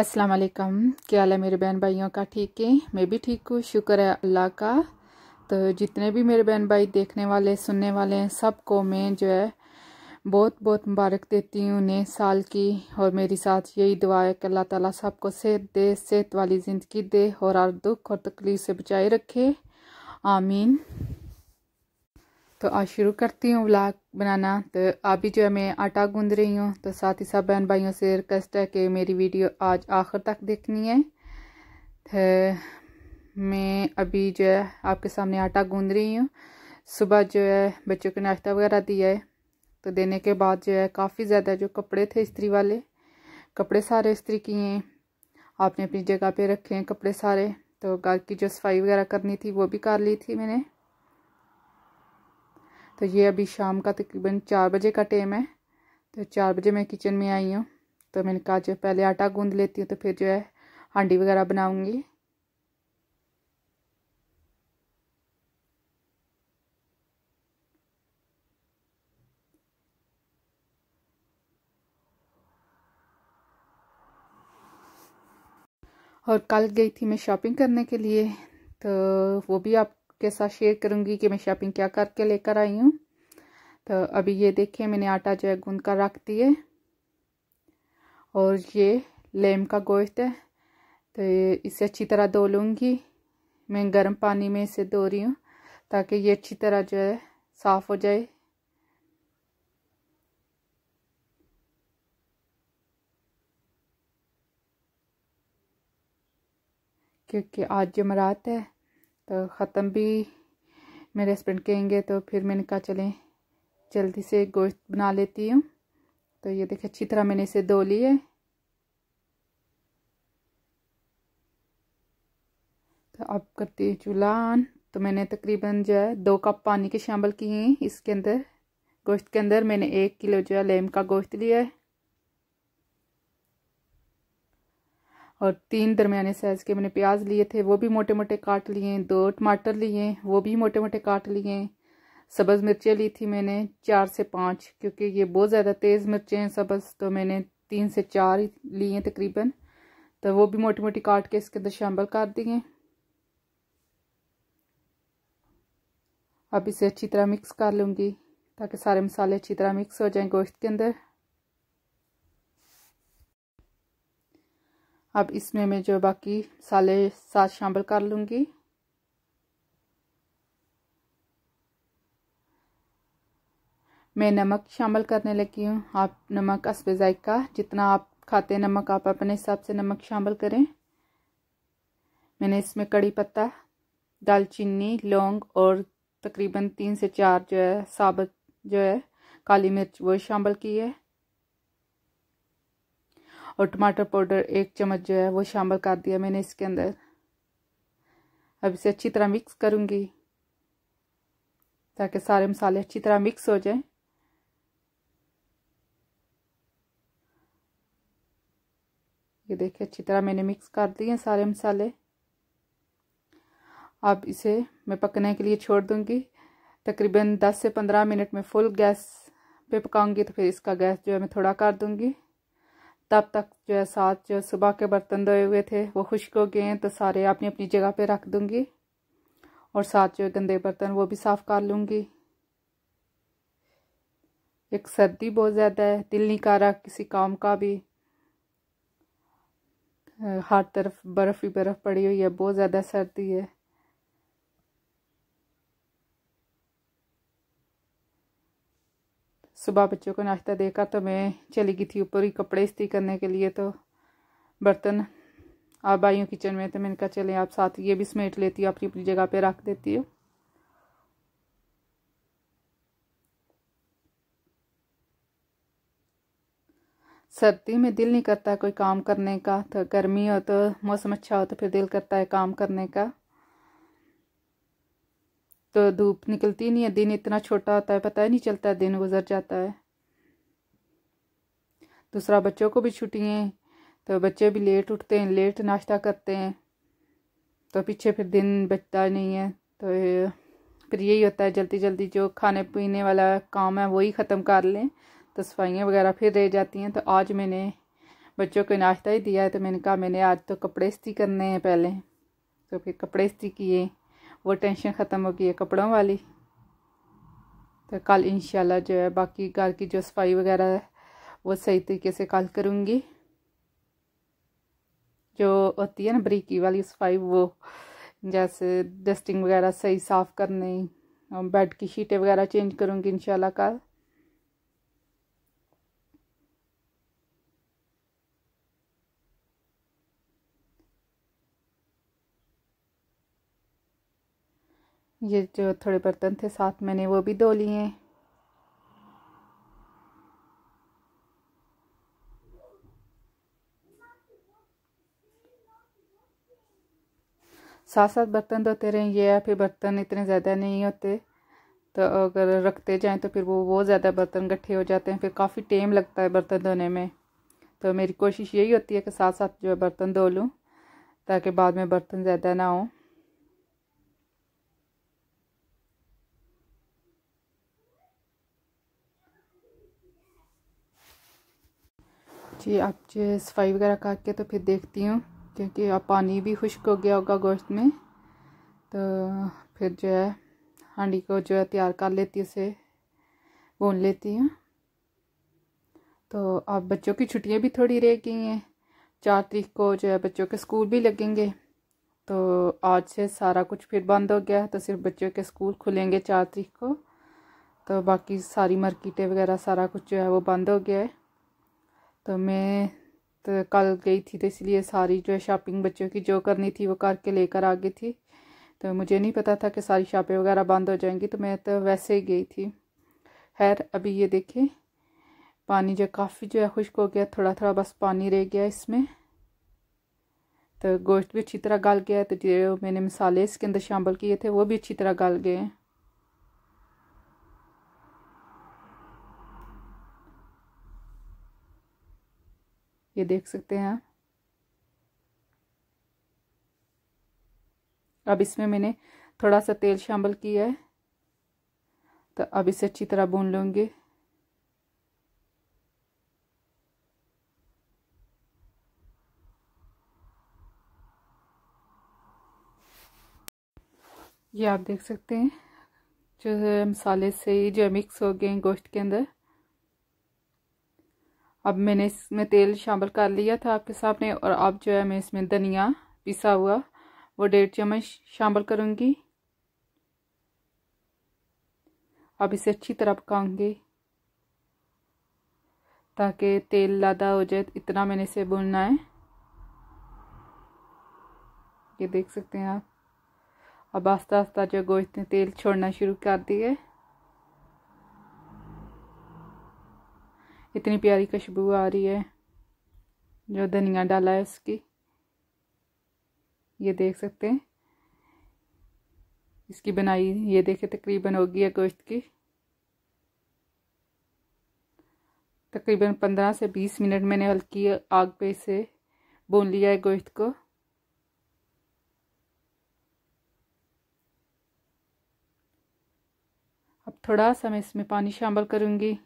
अस्सलाम वालेकुम क्या हाल है मेरे बहन भाइयों का ठीक है मैं भी ठीक हूँ शुक्र है अल्लाह का तो जितने भी मेरे बहन भाई देखने वाले सुनने वाले हैं सबको मैं जो है बहुत बहुत मुबारक देती हूँ नए साल की और मेरी साथ यही दुआ है कि अल्लाह ताला सबको सेहत दे सेहत वाली ज़िंदगी दे और हर दुख और तकलीफ़ से बचाए रखे आमीन तो आज शुरू करती हूँ व्लाग बनाना तो अभी जो है मैं आटा गूंध रही हूँ तो साथ ही साथ बहन भाइयों से रिक्वेस्ट है कि मेरी वीडियो आज आखिर तक देखनी है तो मैं अभी जो है आपके सामने आटा गूंद रही हूँ सुबह जो है बच्चों को नाश्ता वगैरह दिया है तो देने के बाद जो है काफ़ी ज़्यादा जो कपड़े थे इस्त्री वाले कपड़े सारे इस्त्री किए हैं आपने अपनी जगह पर रखे हैं कपड़े सारे तो घर की जो सफाई वगैरह करनी थी वो भी कर ली थी मैंने तो ये अभी शाम का तकरीबन चार बजे का टाइम है तो चार बजे मैं किचन में आई हूँ तो मैंने कहा जो पहले आटा गूंद लेती हूँ तो फिर जो है हांडी वगैरह बनाऊँगी और कल गई थी मैं शॉपिंग करने के लिए तो वो भी आप आपके साथ शेयर करूंगी कि मैं शॉपिंग क्या करके लेकर आई हूँ तो अभी ये देखिए मैंने आटा जो है गूंद कर रख दिए और ये लेम का गोश्त है तो इसे अच्छी तरह धो लूँगी मैं गर्म पानी में इसे धो रही हूँ ताकि ये अच्छी तरह जो है साफ़ हो जाए क्योंकि आज जमरात है तो ख़त्म भी मेरे हस्बैंड कहेंगे तो फिर मैंने कहा चलें जल्दी से गोश्त बना लेती हूँ तो ये देखिए अच्छी तरह मैंने इसे धो लिए तो अब करती हूँ चूल्हा तो मैंने तकरीबन जो है दो कप पानी के शामिल किए हैं इसके अंदर गोश्त के अंदर मैंने एक किलो जो है लेम का गोश्त लिया है और तीन दरमियाने साइज़ के मैंने प्याज लिए थे वो भी मोटे मोटे काट लिए दो टमाटर लिए वो भी मोटे मोटे काट लिए सब्ज़ मिर्चें ली थी मैंने चार से पाँच क्योंकि ये बहुत ज़्यादा तेज़ मिर्चें हैं सब्ज़ तो मैंने तीन से चार ही लिए तकरीबन तो वो भी मोटी मोटी काट के इसके अंदर शामिल कर दिए अब इसे अच्छी तरह मिक्स कर लूँगी ताकि सारे मसाले अच्छी तरह मिक्स हो जाएं गोश्त के अंदर अब इसमें मैं जो बाकी साले साथ शामिल कर लूँगी मैं नमक शामिल करने लगी हूँ आप नमक हसब जायका जितना आप खाते नमक आप अपने हिसाब से नमक शामिल करें मैंने इसमें कड़ी पत्ता दालचीनी लौंग और तकरीबन तीन से चार जो है साबुत जो है काली मिर्च वो शामिल की है और टमाटर पाउडर एक चम्मच जो है वो शामिल कर दिया मैंने इसके अंदर अब इसे अच्छी तरह मिक्स करूँगी ताकि सारे मसाले अच्छी तरह मिक्स हो जाएं ये देखिए अच्छी तरह मैंने मिक्स कर दिए सारे मसाले अब इसे मैं पकने के लिए छोड़ दूंगी तकरीबन 10 से 15 मिनट में फुल गैस पे पकाऊंगी तो फिर इसका गैस जो है मैं थोड़ा कर दूंगी तब तक जो है साथ जो सुबह के बर्तन धोए हुए थे वो खुश्क हो गए हैं तो सारे अपनी अपनी जगह पे रख दूंगी और साथ जो गंदे बर्तन वो भी साफ़ कर लूँगी एक सर्दी बहुत ज़्यादा है दिल नहीं कर रहा किसी काम का भी हर तरफ बर्फ़ ही बर्फ़ पड़ी हुई है बहुत ज़्यादा सर्दी है सुबह बच्चों को नाश्ता देखा तो मैं चली गई थी ऊपर ही कपड़े इस्त्री करने के लिए तो बर्तन आप आई हूँ किचन में तो मैंने कहा चले आप साथ ये भी समेट लेती हो अपनी अपनी जगह पे रख देती हो सर्दी में दिल नहीं करता कोई काम करने का तो गर्मी हो तो मौसम अच्छा हो तो फिर दिल करता है काम करने का तो धूप निकलती नहीं है दिन इतना छोटा होता है पता ही नहीं चलता दिन गुजर जाता है दूसरा बच्चों को भी छुट्टी है तो बच्चे भी लेट उठते हैं लेट नाश्ता करते हैं तो पीछे फिर दिन बचता नहीं है तो फिर यही होता है जल्दी जल्दी जो खाने पीने वाला काम है वही ख़त्म कर लें तो सफाइयाँ वगैरह फिर रह जाती हैं तो आज मैंने बच्चों को नाश्ता ही दिया है तो मैंने कहा मैंने आज तो कपड़े इस्त्री करने हैं पहले तो फिर कपड़े इस्त्री किए वो टेंशन ख़त्म हो गई है कपड़ों वाली तो कल इन जो है बाकी घर की जो सफाई वगैरह है वो सही तरीके से कल करूँगी जो होती है ना बरीकी वाली सफाई वो जैसे डस्टिंग वगैरह सही साफ़ करनी बेड की शीटें वगैरह चेंज करूँगी इन कल ये जो थोड़े बर्तन थे साथ मैंने वो भी धो लिए साथ साथ बर्तन धोते रहें ये या फिर बर्तन इतने ज़्यादा नहीं होते तो अगर रखते जाएं तो फिर वो बहुत ज़्यादा बर्तन गट्ठे हो जाते हैं फिर काफ़ी टाइम लगता है बर्तन धोने में तो मेरी कोशिश यही होती है कि साथ साथ जो है बर्तन धो लूँ ताकि बाद में बर्तन ज़्यादा ना हो जी आप जो सफाई वगैरह करके तो फिर देखती हूँ क्योंकि अब पानी भी खुश्क हो गया होगा गोश्त में तो फिर जो है हांडी को जो है तैयार कर लेती हूँ उसे भून लेती हूँ तो अब बच्चों की छुट्टियाँ भी थोड़ी रह गई हैं चार तारीख को जो है बच्चों के स्कूल भी लगेंगे तो आज से सारा कुछ फिर बंद हो गया तो सिर्फ बच्चों के स्कूल खुलेंगे चार तारीख को तो बाकी सारी मार्केटें वगैरह सारा कुछ जो है वो बंद हो गया है तो मैं तो कल गई थी तो इसलिए सारी जो है शॉपिंग बच्चों की जो करनी थी वो करके लेकर आ गई थी तो मुझे नहीं पता था कि सारी शॉपें वगैरह बंद हो जाएंगी तो मैं तो वैसे ही गई थी खैर अभी ये देखें पानी जो काफ़ी जो है खुश्क हो गया थोड़ा थोड़ा बस पानी रह गया इसमें तो गोश्त भी अच्छी तरह गल गया है तो जो मैंने मसाले इसके अंदर शामिल किए थे वो भी अच्छी तरह गल गए हैं ये देख सकते हैं आप अब इसमें मैंने थोड़ा सा तेल शामिल किया है तो अब इसे अच्छी तरह भून लूँगी ये आप देख सकते हैं जो मसाले से ही जो मिक्स हो गए हैं गोश्त के अंदर अब मैंने इसमें तेल शामिल कर लिया था आपके सामने और अब जो है मैं इसमें धनिया पिसा हुआ वो डेढ़ चम्मच शामिल करूँगी अब इसे अच्छी तरह पकाऊँगी ताकि तेल लादा हो जाए इतना मैंने इसे भूनना है ये देख सकते हैं आप अब आस्ता आस्ता जो गोश्त ने तेल छोड़ना शुरू कर दिए इतनी प्यारी खुशबू आ रही है जो धनिया डाला है इसकी ये देख सकते हैं इसकी बनाई ये देखे तकरीबन होगी है गोश्त की तकरीबन पंद्रह से बीस मिनट मैंने हल्की आग पे इसे भून लिया है गोश्त को अब थोड़ा सा मैं इसमें पानी शामिल करूंगी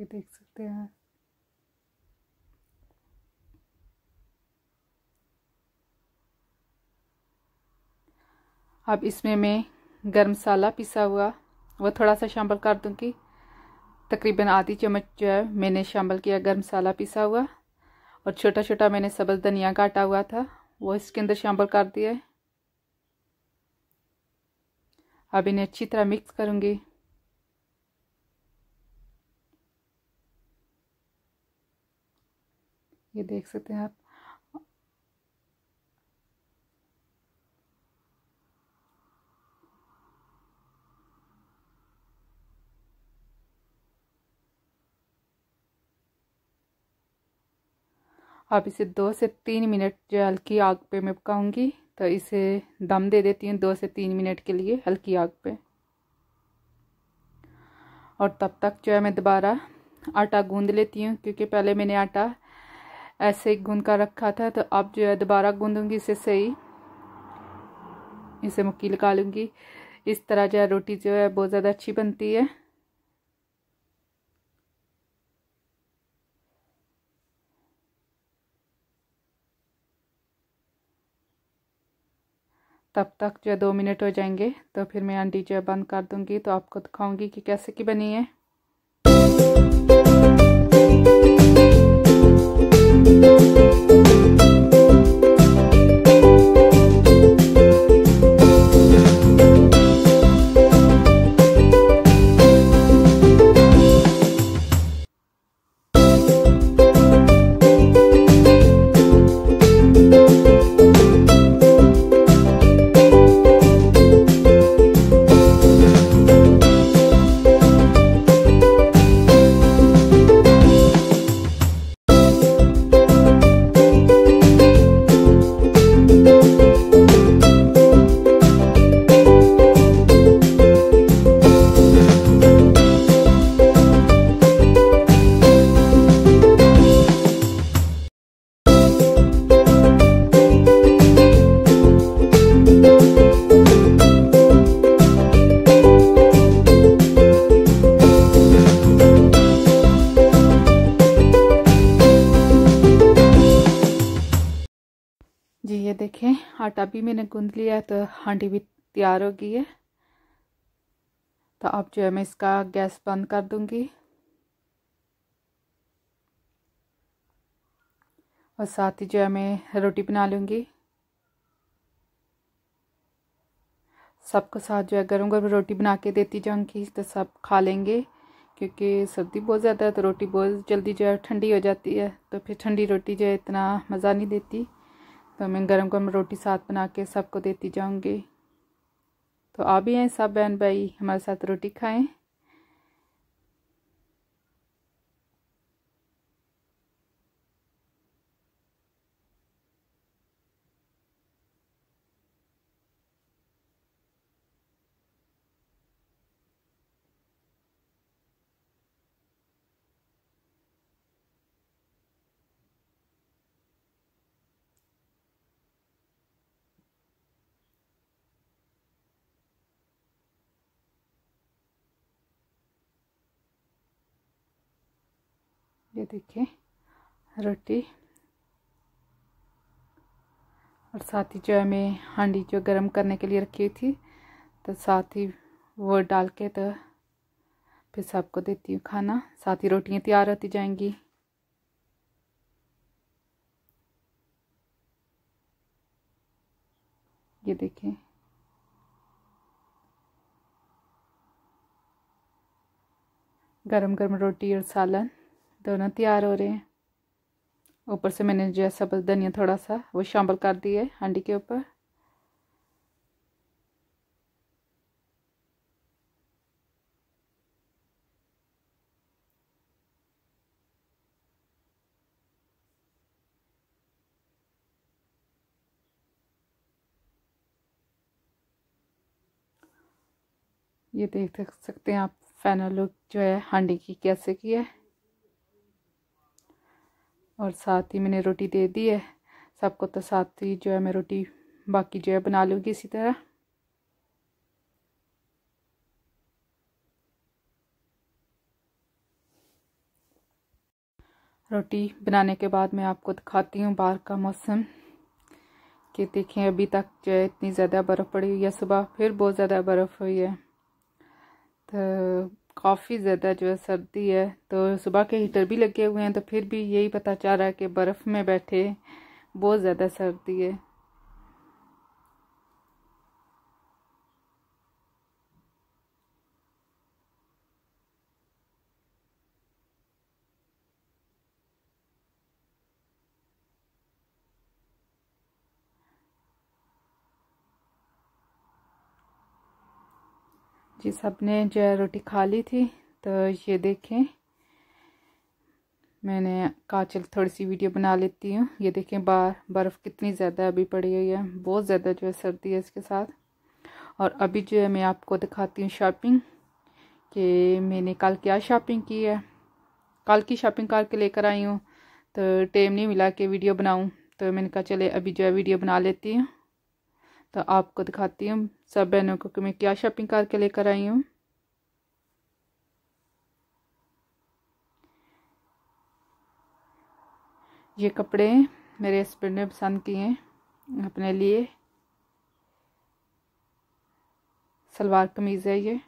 ये देख सकते हैं अब इसमें मैं गर्म मसाला पिसा हुआ वह थोड़ा सा शामिल कर दूंगी तकरीबन आधी चम्मच जो है मैंने शामिल किया गर्म मसाला पिसा हुआ और छोटा छोटा मैंने सब्ज़ धनिया काटा हुआ था वो इसके अंदर शामिल कर दिया अब इन्हें अच्छी तरह मिक्स करूंगी ये देख सकते हैं आप अब इसे दो से तीन मिनट जो हल्की आग पे मैं पकाऊंगी तो इसे दम दे देती हूँ दो से तीन मिनट के लिए हल्की आग पे और तब तक जो है मैं दोबारा आटा गूंद लेती हूँ क्योंकि पहले मैंने आटा ऐसे गूंद कर रखा था तो अब जो है दोबारा गूंदूंगी इसे सही इसे मक्की लगा लूँगी इस तरह जो है रोटी जो है बहुत ज़्यादा अच्छी बनती है तब तक जो है दो मिनट हो जाएंगे तो फिर मैं अंडी जो है बंद कर दूंगी तो आपको दिखाऊंगी कि कैसे की बनी है Música देखें आटा भी मैंने गूंद लिया है तो हांडी भी तैयार हो गई है तो अब जो है मैं इसका गैस बंद कर दूंगी और साथ ही जो है मैं रोटी बना लूंगी सबको साथ जो है गर्म गर्म रोटी बना के देती जाऊंगी तो सब खा लेंगे क्योंकि सर्दी बहुत ज़्यादा है तो रोटी बहुत जल्दी जो है ठंडी हो जाती है तो फिर ठंडी रोटी जो है इतना मज़ा नहीं देती तो मैं गरम गरम रोटी साथ बना के सबको देती जाऊँगी तो आप भी हैं सब बहन भाई हमारे साथ रोटी खाएं ये देखिए रोटी और साथ ही जो है मैं हांडी जो गर्म करने के लिए रखी हुई थी तो साथ ही वो डाल के तो फिर सबको देती हूँ खाना साथ ही रोटियाँ तैयार होती जाएंगी ये देखिए गरम गरम रोटी और सालन दोनों तो तैयार हो रहे हैं ऊपर से मैंने जो है बस धनिया थोड़ा सा वो शामिल कर दिया है हांडी के ऊपर ये देख सकते हैं आप फाइनल लुक जो है हांडी की कैसे की है और साथ ही मैंने रोटी दे दी है सबको तो साथ ही जो है मैं रोटी बाकी जो है बना लूँगी इसी तरह रोटी बनाने के बाद मैं आपको दिखाती हूँ बाहर का मौसम कि देखें अभी तक जो है इतनी ज़्यादा बर्फ़ पड़ी हुई है सुबह फिर बहुत ज़्यादा बर्फ़ हुई है तो काफ़ी ज़्यादा जो है सर्दी है तो सुबह के हीटर भी लगे हुए हैं तो फिर भी यही पता चल रहा है कि बर्फ़ में बैठे बहुत ज़्यादा सर्दी है जी सबने जो है रोटी खा ली थी तो ये देखें मैंने कहा चल थोड़ी सी वीडियो बना लेती हूँ ये देखें बाहर बर्फ़ कितनी ज़्यादा अभी पड़ी हुई है बहुत ज़्यादा जो है सर्दी है इसके साथ और अभी जो है मैं आपको दिखाती हूँ शॉपिंग कि मैंने कल क्या शॉपिंग की है कल की शॉपिंग करके लेकर आई हूँ तो टाइम नहीं मिला कि वीडियो बनाऊँ तो मैंने कहा चले अभी जो है वीडियो बना लेती हूँ तो आपको दिखाती हूँ सब बहनों को कि मैं क्या शॉपिंग करके लेकर आई हूँ ये कपड़े मेरे हस्बैंड ने पसंद किए हैं अपने लिए सलवार कमीज़ है ये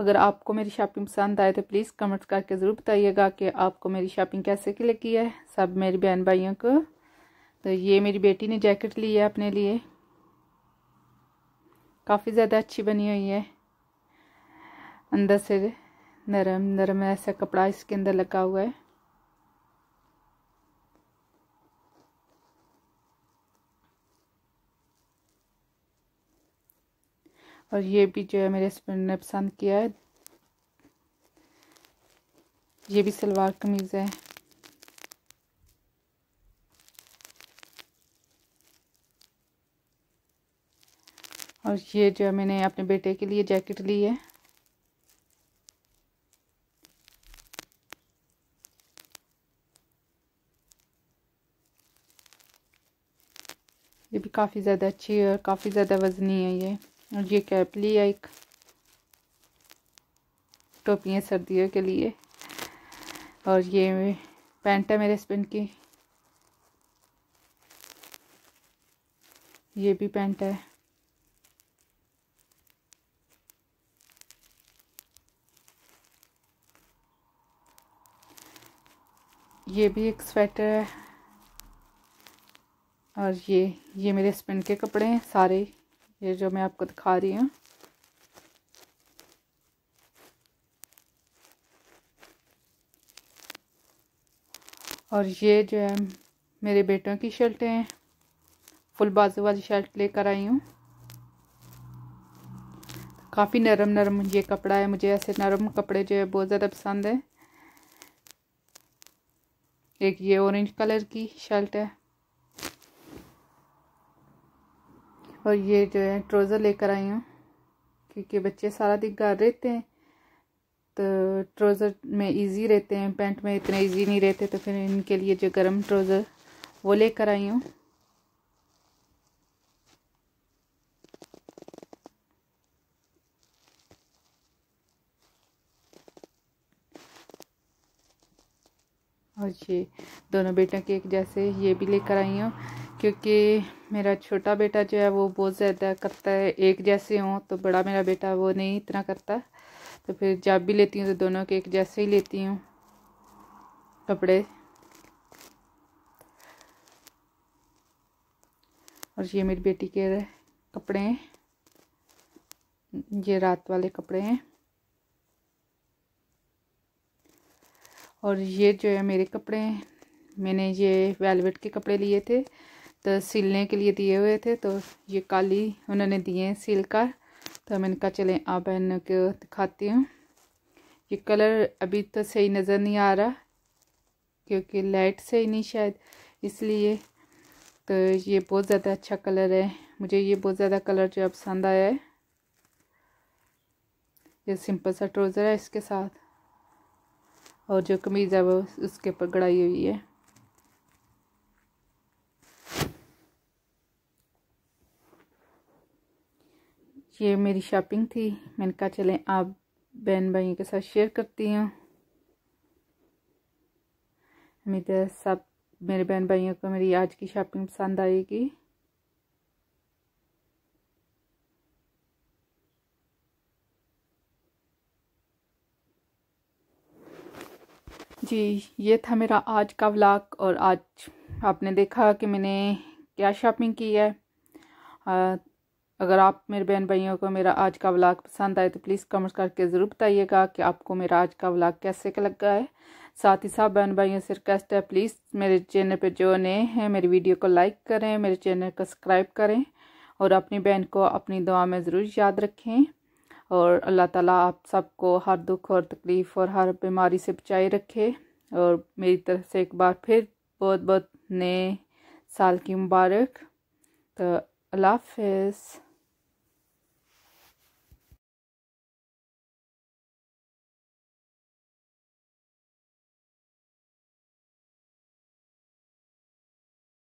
अगर आपको मेरी शॉपिंग पसंद आए तो प्लीज़ कमेंट्स करके ज़रूर बताइएगा कि आपको मेरी शॉपिंग कैसे की लगी है सब मेरी बहन भाइयों को तो ये मेरी बेटी ने जैकेट ली है अपने लिए काफ़ी ज़्यादा अच्छी बनी हुई है अंदर से नरम नरम ऐसा कपड़ा इसके अंदर लगा हुआ है और ये भी जो है मेरे हस्बैंड ने पसंद किया है ये भी सलवार कमीज़ है और ये जो है मैंने अपने बेटे के लिए जैकेट ली है ये भी काफ़ी ज़्यादा अच्छी है और काफ़ी ज़्यादा वजनी है ये और ये कैप लिया एक टोपियाँ सर्दियों के लिए और ये पैंट है मेरे हस्बैंड की ये भी पैंट है ये भी एक स्वेटर है और ये ये मेरे हस्बैंड के कपड़े हैं सारे ये जो मैं आपको दिखा रही हूँ और ये जो है मेरे बेटों की शर्टें हैं फुल बाजू वाली शर्ट लेकर आई हूँ काफ़ी नरम नरम ये कपड़ा है मुझे ऐसे नरम कपड़े जो है बहुत ज़्यादा पसंद है एक ये ऑरेंज कलर की शर्ट है और ये जो है ट्रोज़र लेकर आई हूँ क्योंकि बच्चे सारा दिन घर रहते हैं तो ट्रोज़र में इजी रहते हैं पैंट में इतने इजी नहीं रहते तो फिर इनके लिए जो गर्म ट्रोज़र वो लेकर आई हूँ और ये दोनों बेटों के एक जैसे ये भी लेकर आई हूँ क्योंकि मेरा छोटा बेटा जो है वो बहुत ज़्यादा करता है एक जैसे हों तो बड़ा मेरा बेटा वो नहीं इतना करता तो फिर जब भी लेती हूँ तो दोनों के एक जैसे ही लेती हूँ कपड़े और ये मेरी बेटी के कपड़े हैं ये रात वाले कपड़े हैं और ये जो है मेरे कपड़े हैं मैंने ये वेलवेट के कपड़े लिए थे तो सिलने के लिए दिए हुए थे तो ये काली उन्होंने दिए हैं सिल कर तो मैंने कहा चले आप बहनों को दिखाती हूँ ये कलर अभी तो सही नज़र नहीं आ रहा क्योंकि लाइट सही नहीं शायद इसलिए तो ये बहुत ज़्यादा अच्छा कलर है मुझे ये बहुत ज़्यादा कलर जो है पसंद आया है ये सिंपल सा ट्रोज़र है इसके साथ और जो कमीज़ है वो उसके ऊपर गढ़ाई हुई है ये मेरी शॉपिंग थी मैंने कहा चलें आप बहन भाइयों के साथ शेयर करती हूँ उम्मीद है सब मेरे बहन भाइयों को मेरी आज की शॉपिंग पसंद आएगी जी ये था मेरा आज का व्लॉग और आज आपने देखा कि मैंने क्या शॉपिंग की है अगर आप मेरे बहन भाइयों को मेरा आज का व्लाग पसंद आए तो प्लीज़ कमेंट्स करके ज़रूर बताइएगा कि आपको मेरा आज का व्लाग कैसे का लगा है साथ ही साथ बहन भाइयों से रिक्वेस्ट है प्लीज़ मेरे चैनल पर जो नए हैं मेरी वीडियो को लाइक करें मेरे चैनल को सब्सक्राइब करें और अपनी बहन को अपनी दुआ में ज़रूर याद रखें और अल्लाह ताला आप सबको हर दुख और तकलीफ़ और हर बीमारी से बचाए रखे और मेरी तरफ से एक बार फिर बहुत बहुत नए साल की मुबारक तो अल्लाह हाफ